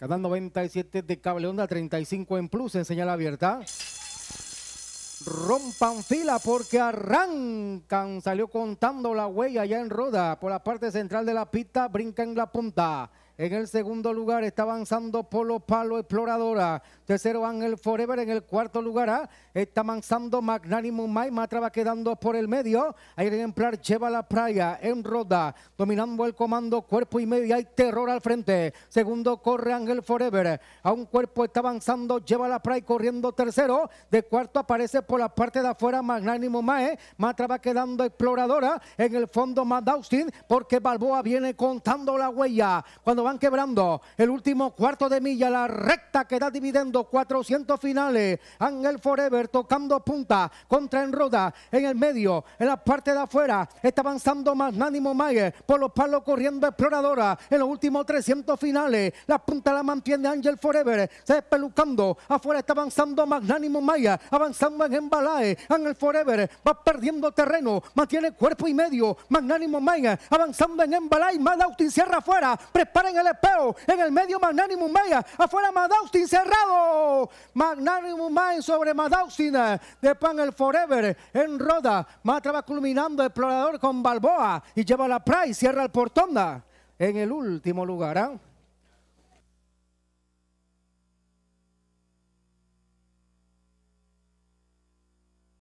Canal 97 de Cable Onda 35 en Plus en señal abierta. Rompan fila porque arrancan. Salió contando la huella allá en Roda. Por la parte central de la pista brinca en la punta. En el segundo lugar está avanzando Polo Palo Exploradora. Tercero Ángel Forever. En el cuarto lugar ah, está avanzando magnánimo Mai. Matra va quedando por el medio. Hay el ejemplar Lleva la Playa en Roda. Dominando el comando cuerpo y medio. Hay terror al frente. Segundo corre Ángel Forever. A un cuerpo está avanzando Lleva la Playa corriendo tercero. De cuarto aparece por la parte de afuera Magnánimo Mae. Matra va quedando exploradora. En el fondo más Austin porque Balboa viene contando la huella. Cuando va quebrando. El último cuarto de milla, la recta que da dividendo 400 finales. Ángel Forever tocando punta contra en roda en el medio, en la parte de afuera. Está avanzando Magnánimo Mayer por los palos corriendo Exploradora en los últimos 300 finales. La punta la mantiene Ángel Forever, se despelucando. Afuera está avanzando Magnánimo Mayer, avanzando en Embalae. Ángel Forever va perdiendo terreno, mantiene cuerpo y medio. Magnánimo Mayer avanzando en Embalae. más cierra afuera, preparen el espejo, en el medio magnánimo Maya, afuera Madaustin cerrado, magnánimo Maya sobre Madaustin, de Pan el Forever, en Roda, Matra va culminando Explorador con Balboa y lleva la Price, cierra el Portonda en el último lugar. ¿ah?